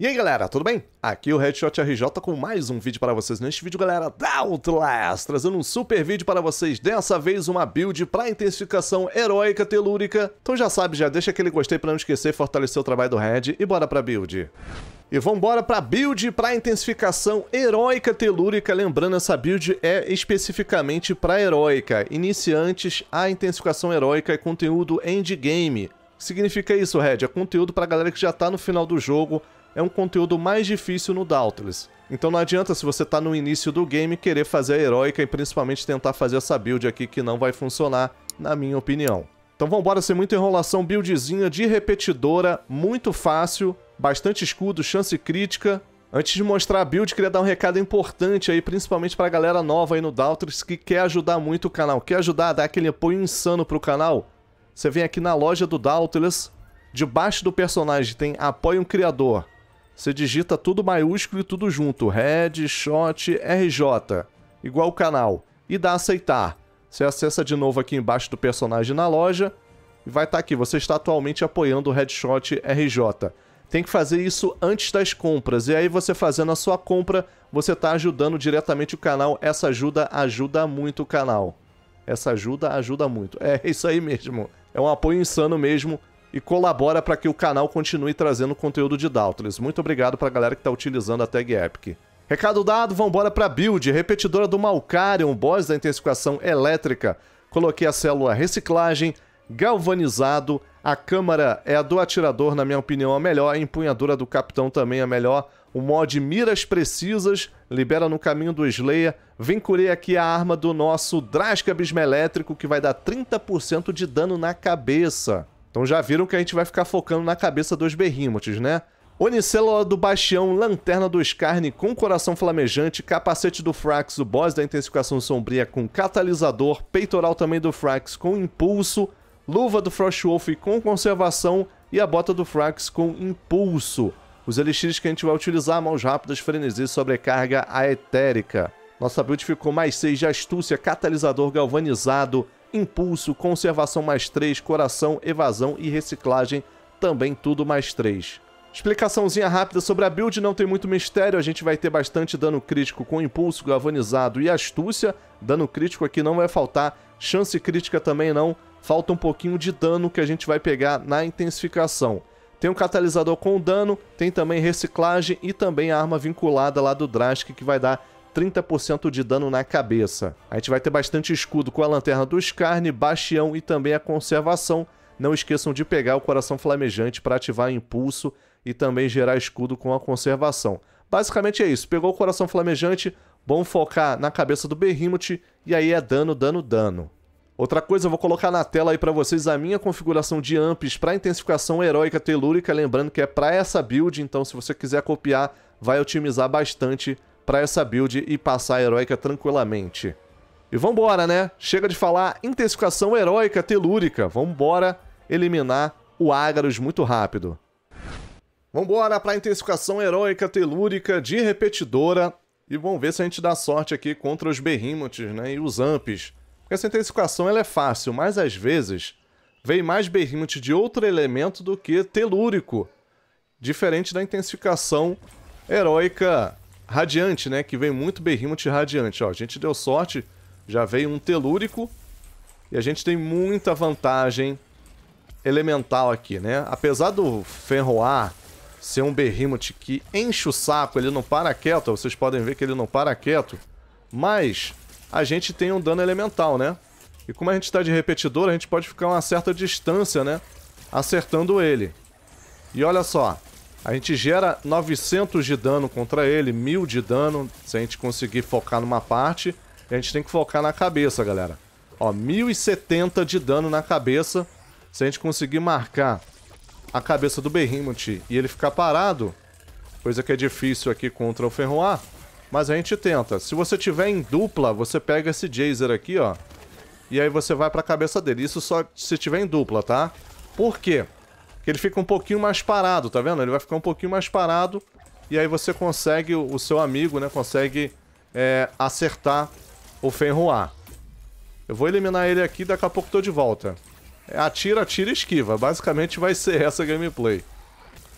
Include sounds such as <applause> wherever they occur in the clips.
E aí galera, tudo bem? Aqui é o Headshot RJ com mais um vídeo para vocês. Neste vídeo, galera, da Outlast, trazendo um super vídeo para vocês. Dessa vez uma build para intensificação heróica telúrica. Então já sabe, já deixa aquele gostei para não esquecer, fortalecer o trabalho do Red e bora pra build. E vambora pra build pra intensificação heróica telúrica. Lembrando, essa build é especificamente pra heróica. Iniciantes, a intensificação heróica é conteúdo endgame. Significa isso, Red, é conteúdo pra galera que já tá no final do jogo, é um conteúdo mais difícil no Dauntless. Então não adianta se você tá no início do game querer fazer a heróica e principalmente tentar fazer essa build aqui que não vai funcionar, na minha opinião. Então vambora, sem muita enrolação, buildzinha de repetidora, muito fácil, bastante escudo, chance crítica. Antes de mostrar a build, queria dar um recado importante aí, principalmente pra galera nova aí no Dauntless que quer ajudar muito o canal. Quer ajudar a dar aquele apoio insano pro canal? Você vem aqui na loja do Dauntless, debaixo do personagem tem Apoie um Criador. Você digita tudo maiúsculo e tudo junto. Red Shot RJ, igual o canal. E dá aceitar. Você acessa de novo aqui embaixo do personagem na loja e vai estar tá aqui. Você está atualmente apoiando o Headshot RJ. Tem que fazer isso antes das compras. E aí você fazendo a sua compra, você está ajudando diretamente o canal. Essa ajuda ajuda muito o canal. Essa ajuda ajuda muito. É isso aí mesmo. É um apoio insano mesmo e colabora para que o canal continue trazendo conteúdo de Dautilus. Muito obrigado para a galera que está utilizando a tag Epic. Recado dado, vambora para build, repetidora do Malkarion, boss da intensificação elétrica. Coloquei a célula reciclagem, galvanizado, a câmara é a do atirador, na minha opinião, a melhor, a empunhadura do capitão também é a melhor. O mod Miras Precisas, libera no caminho do Slayer. curei aqui a arma do nosso Drasca Bismelétrico, que vai dar 30% de dano na cabeça. Então já viram que a gente vai ficar focando na cabeça dos berrimotes, né? Onicélula do Bastião, Lanterna do Scarne com Coração Flamejante, Capacete do Frax, o Boss da Intensificação Sombria com Catalisador, Peitoral também do Frax com Impulso, Luva do Frostwolf com Conservação e a Bota do Frax com Impulso. Os elixires que a gente vai utilizar, Mãos Rápidas, Frenesi, Sobrecarga Aetérica. Nossa build ficou mais 6 de Astúcia, Catalisador Galvanizado, impulso, conservação mais 3, coração, evasão e reciclagem, também tudo mais 3. Explicaçãozinha rápida sobre a build, não tem muito mistério, a gente vai ter bastante dano crítico com impulso, galvanizado e astúcia, dano crítico aqui não vai faltar, chance crítica também não, falta um pouquinho de dano que a gente vai pegar na intensificação. Tem um catalisador com dano, tem também reciclagem e também a arma vinculada lá do Drask que vai dar 30% de dano na cabeça. A gente vai ter bastante escudo com a Lanterna dos carne, Bastião e também a Conservação. Não esqueçam de pegar o Coração Flamejante para ativar Impulso e também gerar escudo com a Conservação. Basicamente é isso. Pegou o Coração Flamejante, bom focar na cabeça do Behemoth e aí é dano, dano, dano. Outra coisa, eu vou colocar na tela aí para vocês a minha configuração de amps para intensificação heróica telúrica, lembrando que é para essa build, então se você quiser copiar, vai otimizar bastante para essa build e passar a heróica tranquilamente. E vambora, né? Chega de falar intensificação heróica telúrica. Vambora eliminar o Ágaros muito rápido. Vambora para intensificação heróica telúrica de repetidora. E vamos ver se a gente dá sorte aqui contra os Behemoths, né? E os Amps. Porque essa intensificação ela é fácil, mas às vezes vem mais Behemoth de outro elemento do que telúrico. Diferente da intensificação heróica Radiante, né? Que vem muito Behemoth Radiante. Ó, a gente deu sorte, já veio um Telúrico. E a gente tem muita vantagem elemental aqui, né? Apesar do Ferroar ser um Behemoth que enche o saco, ele não para quieto. Vocês podem ver que ele não para quieto. Mas a gente tem um dano elemental, né? E como a gente está de repetidor, a gente pode ficar uma certa distância, né? Acertando ele. E olha só, a gente gera 900 de dano contra ele, 1000 de dano, se a gente conseguir focar numa parte. a gente tem que focar na cabeça, galera. Ó, 1070 de dano na cabeça. Se a gente conseguir marcar a cabeça do Behemoth e ele ficar parado, coisa que é difícil aqui contra o Ferroar, mas a gente tenta. Se você tiver em dupla, você pega esse Jazer aqui, ó, e aí você vai pra cabeça dele. Isso só se tiver em dupla, tá? Por quê? quê? que ele fica um pouquinho mais parado, tá vendo? Ele vai ficar um pouquinho mais parado e aí você consegue, o seu amigo, né, consegue é, acertar o Fenruar. Eu vou eliminar ele aqui, daqui a pouco tô de volta. É, atira, atira e esquiva. Basicamente vai ser <laughs> essa gameplay.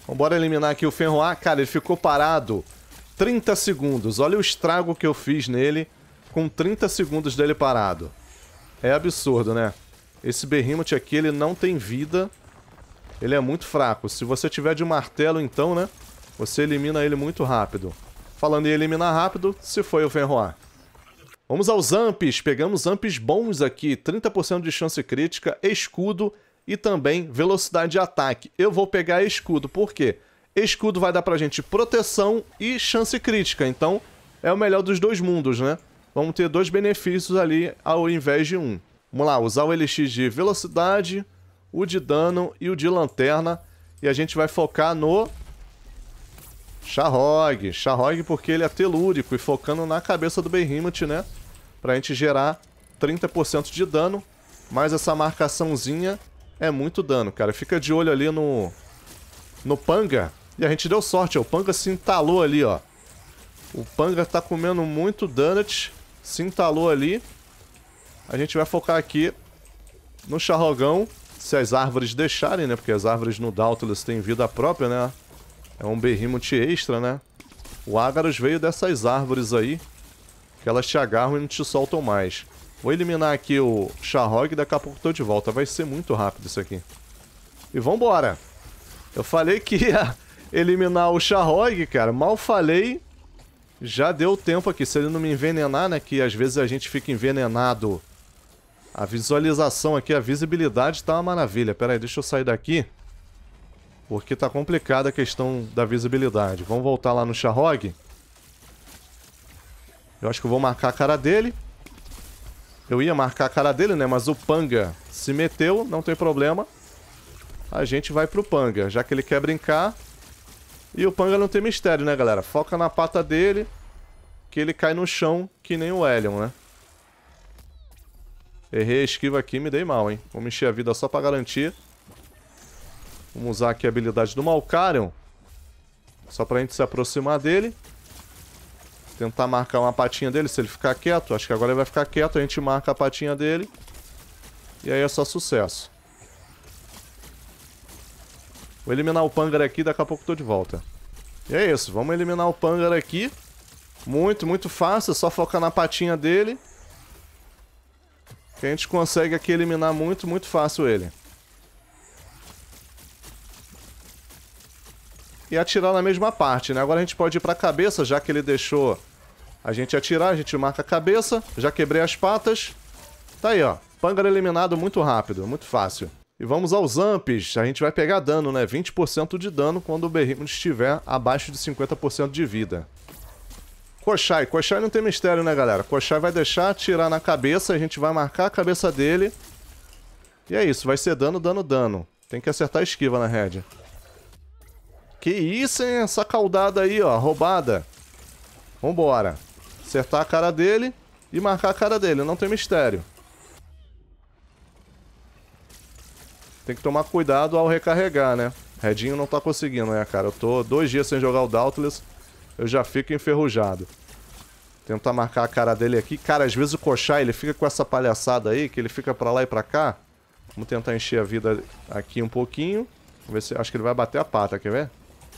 Vambora então, eliminar aqui o Fenruar. Cara, ele ficou parado 30 segundos. Olha o estrago que eu fiz nele com 30 segundos dele parado. É absurdo, né? Esse Berrimut aqui, ele não tem vida. Ele é muito fraco. Se você tiver de martelo, então, né? Você elimina ele muito rápido. Falando em eliminar rápido, se foi o Ferroar. Vamos aos amps. Pegamos amps bons aqui. 30% de chance crítica, escudo e também velocidade de ataque. Eu vou pegar escudo, por quê? Escudo vai dar pra gente proteção e chance crítica, então é o melhor dos dois mundos, né? Vamos ter dois benefícios ali ao invés de um. Vamos lá, usar o LX de velocidade, o de dano e o de lanterna. E a gente vai focar no... Charrog. Charrog porque ele é telúrico e focando na cabeça do Behemoth, né? Pra gente gerar 30% de dano. Mas essa marcaçãozinha é muito dano, cara. Fica de olho ali no... No Panga. E a gente deu sorte, ó. O Panga se entalou ali, ó. O Panga tá comendo muito donut. Se entalou ali. A gente vai focar aqui no Charrogão se as árvores deixarem, né? Porque as árvores no Dautilus têm vida própria, né? É um berrimute extra, né? O Ágaros veio dessas árvores aí, que elas te agarram e não te soltam mais. Vou eliminar aqui o Charrog e daqui a pouco tô de volta. Vai ser muito rápido isso aqui. E vambora! Eu falei que ia <laughs> eliminar o Charrog, cara. Mal falei, já deu tempo aqui. Se ele não me envenenar, né? Que às vezes a gente fica envenenado a visualização aqui, a visibilidade tá uma maravilha. Pera aí, deixa eu sair daqui. Porque tá complicada a questão da visibilidade. Vamos voltar lá no Charrog. Eu acho que eu vou marcar a cara dele. Eu ia marcar a cara dele, né? Mas o Panga se meteu, não tem problema. A gente vai pro Panga, já que ele quer brincar. E o Panga não tem mistério, né, galera? Foca na pata dele, que ele cai no chão que nem o Elion, né? Errei a esquiva aqui me dei mal, hein? Vamos encher a vida só pra garantir. Vamos usar aqui a habilidade do Malcarion. Só pra gente se aproximar dele. Tentar marcar uma patinha dele, se ele ficar quieto. Acho que agora ele vai ficar quieto, a gente marca a patinha dele. E aí é só sucesso. Vou eliminar o Pangar aqui, daqui a pouco tô de volta. E é isso, vamos eliminar o Pangar aqui. Muito, muito fácil, é só focar na patinha dele. Que a gente consegue aqui eliminar muito, muito fácil ele. E atirar na mesma parte, né? Agora a gente pode ir pra cabeça, já que ele deixou a gente atirar, a gente marca a cabeça. Já quebrei as patas. Tá aí, ó. Pangar eliminado muito rápido, muito fácil. E vamos aos amps. A gente vai pegar dano, né? 20% de dano quando o Berrimo estiver abaixo de 50% de vida. Koshai. Koshai não tem mistério, né, galera? Koshai vai deixar tirar na cabeça, a gente vai marcar a cabeça dele. E é isso, vai ser dano, dano, dano. Tem que acertar a esquiva na rede. Que isso, hein? Essa caudada aí, ó, roubada. Vambora. Acertar a cara dele e marcar a cara dele, não tem mistério. Tem que tomar cuidado ao recarregar, né? Redinho não tá conseguindo, né, cara? Eu tô dois dias sem jogar o Dauntless eu já fico enferrujado. Tentar marcar a cara dele aqui. Cara, às vezes o Coxá, ele fica com essa palhaçada aí, que ele fica pra lá e pra cá. Vamos tentar encher a vida aqui um pouquinho. Vamos ver se... Acho que ele vai bater a pata, quer ver?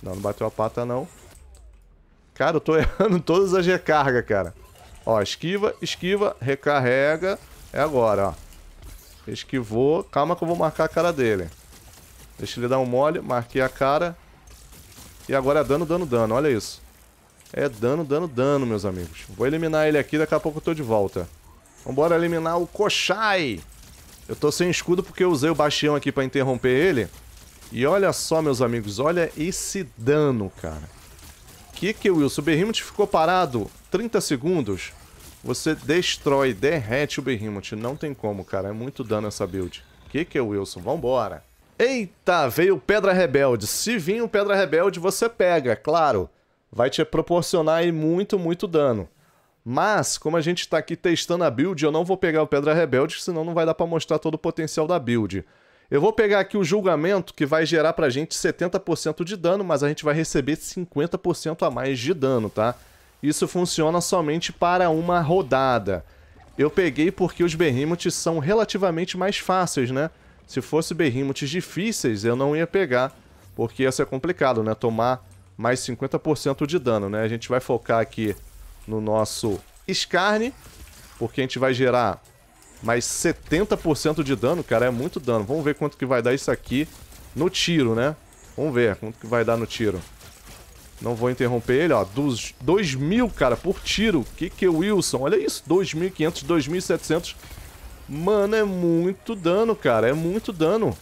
Não, não bateu a pata, não. Cara, eu tô <laughs> errando todas as recargas, cara. Ó, esquiva, esquiva, recarrega. É agora, ó. Esquivou. Calma que eu vou marcar a cara dele. Deixa ele dar um mole. Marquei a cara. E agora é dano, dano, dano. Olha isso. É dano, dano, dano, meus amigos. Vou eliminar ele aqui, daqui a pouco eu tô de volta. Vambora eliminar o Koshai. Eu tô sem escudo porque eu usei o bastião aqui pra interromper ele. E olha só, meus amigos, olha esse dano, cara. Que que, Wilson? O Behemoth ficou parado 30 segundos. Você destrói, derrete o Behemoth. Não tem como, cara. É muito dano essa build. Que que, é Wilson? Vambora. Eita, veio Pedra Rebelde. Se vir o Pedra Rebelde, você pega, é claro vai te proporcionar muito, muito dano. Mas, como a gente está aqui testando a build, eu não vou pegar o Pedra Rebelde, senão não vai dar para mostrar todo o potencial da build. Eu vou pegar aqui o julgamento, que vai gerar pra gente 70% de dano, mas a gente vai receber 50% a mais de dano, tá? Isso funciona somente para uma rodada. Eu peguei porque os Behemoths são relativamente mais fáceis, né? Se fosse Behemoths difíceis, eu não ia pegar, porque ia ser complicado, né? Tomar mais 50% de dano, né? A gente vai focar aqui no nosso Scarne, porque a gente vai gerar mais 70% de dano, cara, é muito dano. Vamos ver quanto que vai dar isso aqui no tiro, né? Vamos ver quanto que vai dar no tiro. Não vou interromper ele, ó. Dos 2 mil, cara, por tiro. Que que é Wilson? Olha isso, 2.500, 2.700. Mano, é muito dano, cara, é muito dano.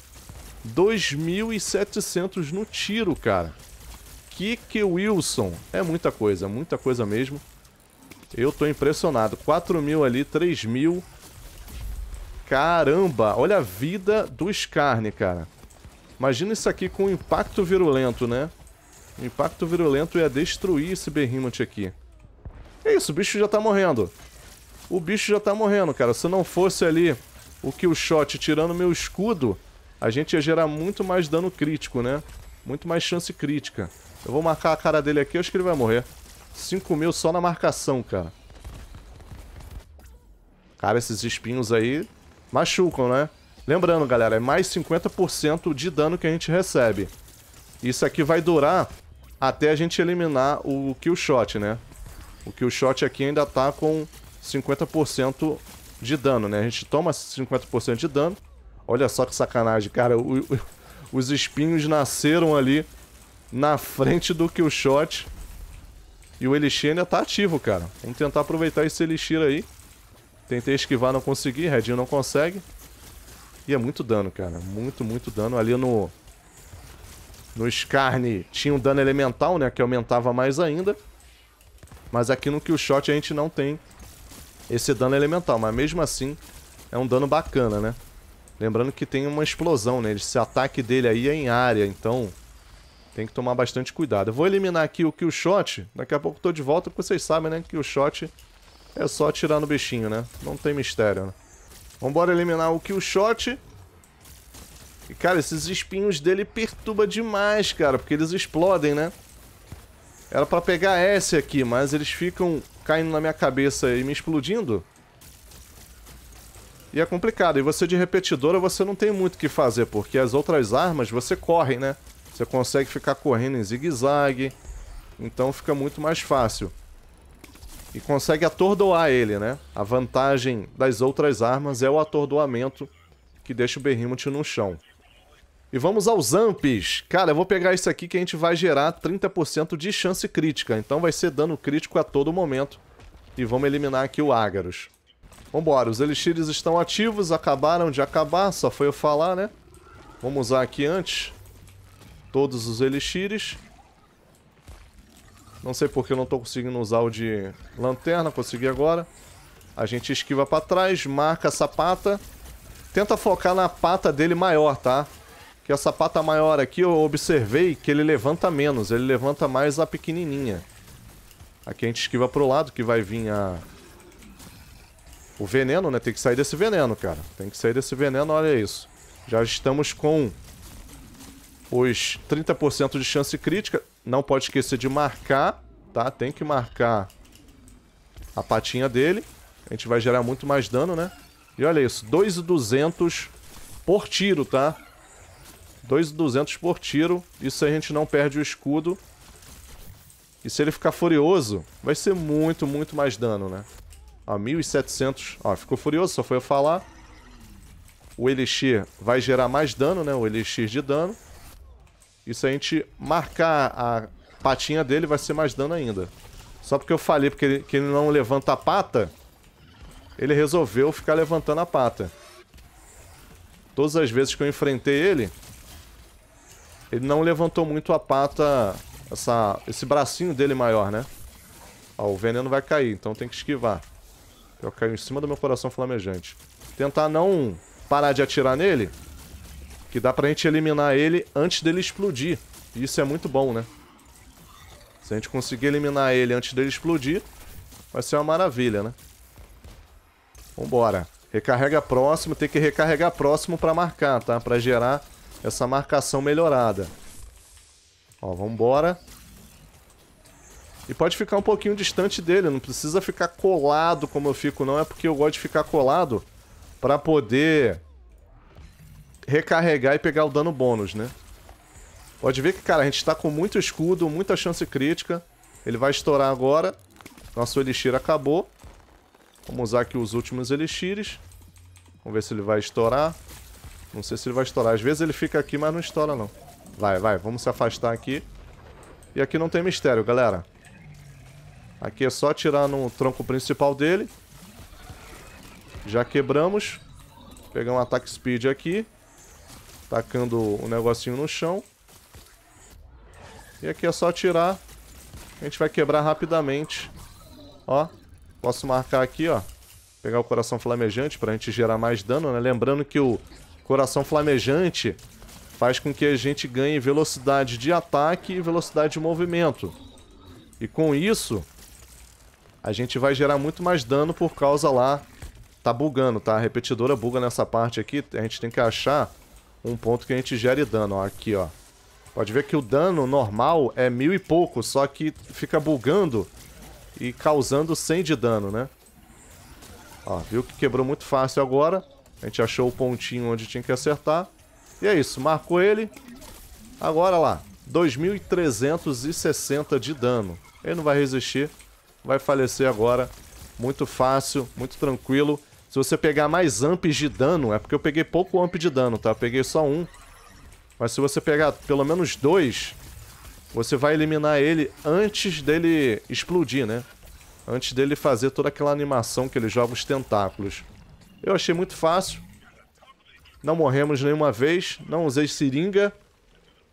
2.700 no tiro, cara que que Wilson? É muita coisa, muita coisa mesmo. Eu tô impressionado. 4 mil ali, 3 mil. Caramba, olha a vida do Skarne, cara. Imagina isso aqui com impacto virulento, né? O impacto virulento ia destruir esse Behemoth aqui. É isso, o bicho já tá morrendo. O bicho já tá morrendo, cara. Se não fosse ali o killshot shot tirando meu escudo, a gente ia gerar muito mais dano crítico, né? Muito mais chance crítica. Eu vou marcar a cara dele aqui, eu acho que ele vai morrer. 5 mil só na marcação, cara. Cara, esses espinhos aí machucam, né? Lembrando, galera, é mais 50% de dano que a gente recebe. Isso aqui vai durar até a gente eliminar o kill shot, né? O kill shot aqui ainda tá com 50% de dano, né? A gente toma 50% de dano. Olha só que sacanagem, cara. O, o, os espinhos nasceram ali na frente do Kill Shot. E o Elixir ainda tá ativo, cara. Vamos tentar aproveitar esse Elixir aí. Tentei esquivar, não consegui. Redinho não consegue. E é muito dano, cara. Muito, muito dano. Ali no... No Scarne tinha um dano elemental, né? Que aumentava mais ainda. Mas aqui no Kill Shot a gente não tem esse dano elemental. Mas mesmo assim, é um dano bacana, né? Lembrando que tem uma explosão, né? Esse ataque dele aí é em área, então... Tem que tomar bastante cuidado. Eu vou eliminar aqui o shot. Daqui a pouco estou de volta, porque vocês sabem, né? shot é só atirar no bichinho, né? Não tem mistério, né? Vambora eliminar o shot. E, cara, esses espinhos dele perturba demais, cara. Porque eles explodem, né? Era pra pegar S aqui, mas eles ficam caindo na minha cabeça e me explodindo. E é complicado. E você de repetidora, você não tem muito o que fazer, porque as outras armas você corre, né? Você consegue ficar correndo em zigue-zague. Então fica muito mais fácil. E consegue atordoar ele, né? A vantagem das outras armas é o atordoamento que deixa o Behemoth no chão. E vamos aos Amps. Cara, eu vou pegar isso aqui que a gente vai gerar 30% de chance crítica. Então vai ser dano crítico a todo momento. E vamos eliminar aqui o Ágaros. Vambora, os Elixires estão ativos, acabaram de acabar, só foi eu falar, né? Vamos usar aqui antes todos os elixires. Não sei porque eu não estou conseguindo usar o de lanterna, consegui agora. A gente esquiva para trás, marca essa pata. Tenta focar na pata dele maior, tá? Que essa pata maior aqui eu observei que ele levanta menos, ele levanta mais a pequenininha. Aqui a gente esquiva pro lado que vai vir a... O veneno, né? Tem que sair desse veneno, cara. Tem que sair desse veneno, olha isso. Já estamos com os 30% de chance crítica. Não pode esquecer de marcar, tá? Tem que marcar a patinha dele. A gente vai gerar muito mais dano, né? E olha isso, 2,200 por tiro, tá? 2,200 por tiro. Isso a gente não perde o escudo. E se ele ficar furioso, vai ser muito, muito mais dano, né? Ó, 1.700. Ó, ficou furioso, só foi eu falar. O Elixir vai gerar mais dano, né? O Elixir de dano. E se a gente marcar a patinha dele, vai ser mais dano ainda. Só porque eu falei porque ele, que ele não levanta a pata, ele resolveu ficar levantando a pata. Todas as vezes que eu enfrentei ele, ele não levantou muito a pata, essa, esse bracinho dele maior, né? Ó, o veneno vai cair, então tem que esquivar. Eu caio em cima do meu coração flamejante. Tentar não parar de atirar nele, que dá pra gente eliminar ele antes dele explodir. E isso é muito bom, né? Se a gente conseguir eliminar ele antes dele explodir, vai ser uma maravilha, né? Vambora. Recarrega próximo, tem que recarregar próximo pra marcar, tá? Pra gerar essa marcação melhorada. Ó, vambora. E pode ficar um pouquinho distante dele, não precisa ficar colado como eu fico, não. É porque eu gosto de ficar colado pra poder recarregar e pegar o dano bônus, né? Pode ver que, cara, a gente tá com muito escudo, muita chance crítica. Ele vai estourar agora. Nosso elixir acabou. Vamos usar aqui os últimos elixires. Vamos ver se ele vai estourar. Não sei se ele vai estourar. Às vezes ele fica aqui, mas não estoura, não. Vai, vai. Vamos se afastar aqui. E aqui não tem mistério, galera. Aqui é só tirar no tronco principal dele. Já quebramos. Pegar um ataque speed aqui. Tacando o um negocinho no chão. E aqui é só tirar. A gente vai quebrar rapidamente. Ó. Posso marcar aqui, ó. Pegar o coração flamejante pra gente gerar mais dano, né? Lembrando que o coração flamejante faz com que a gente ganhe velocidade de ataque e velocidade de movimento. E com isso, a gente vai gerar muito mais dano por causa lá... Tá bugando, tá? A repetidora buga nessa parte aqui. A gente tem que achar um ponto que a gente gere dano, ó, aqui, ó. Pode ver que o dano normal é mil e pouco, só que fica bugando e causando 100 de dano, né? Ó, viu que quebrou muito fácil agora. A gente achou o pontinho onde tinha que acertar. E é isso, marcou ele. Agora lá, 2.360 de dano. Ele não vai resistir, vai falecer agora. Muito fácil, muito tranquilo. Se você pegar mais amps de dano, é porque eu peguei pouco amp de dano, tá? Eu peguei só um. Mas se você pegar pelo menos dois, você vai eliminar ele antes dele explodir, né? Antes dele fazer toda aquela animação que ele joga os tentáculos. Eu achei muito fácil. Não morremos nenhuma vez. Não usei seringa.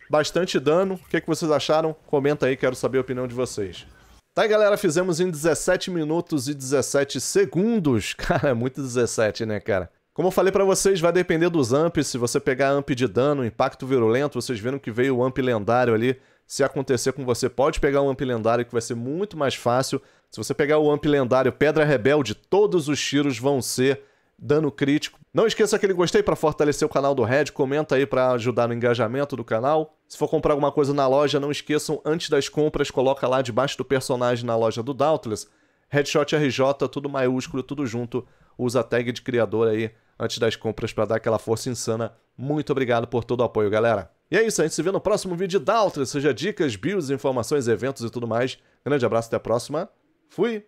Bastante dano. O que, que vocês acharam? Comenta aí, quero saber a opinião de vocês. Tá, galera, fizemos em 17 minutos e 17 segundos. <laughs> Cara, é muito 17, né, cara? Como eu falei para vocês, vai depender dos amps. Se você pegar amp de dano, impacto virulento, vocês viram que veio o amp lendário ali. Se acontecer com você, pode pegar o amp lendário que vai ser muito mais fácil. Se você pegar o amp lendário Pedra Rebelde, todos os tiros vão ser dano crítico. Não esqueça aquele gostei para fortalecer o canal do Red, comenta aí para ajudar no engajamento do canal. Se for comprar alguma coisa na loja, não esqueçam, antes das compras, coloca lá debaixo do personagem na loja do Doubtless, Headshot RJ, tudo maiúsculo, tudo junto. Usa a tag de criador aí antes das compras para dar aquela força insana. Muito obrigado por todo o apoio, galera. E é isso, a gente se vê no próximo vídeo de Doubtless, seja dicas, builds, informações, eventos e tudo mais. Grande abraço, até a próxima. Fui!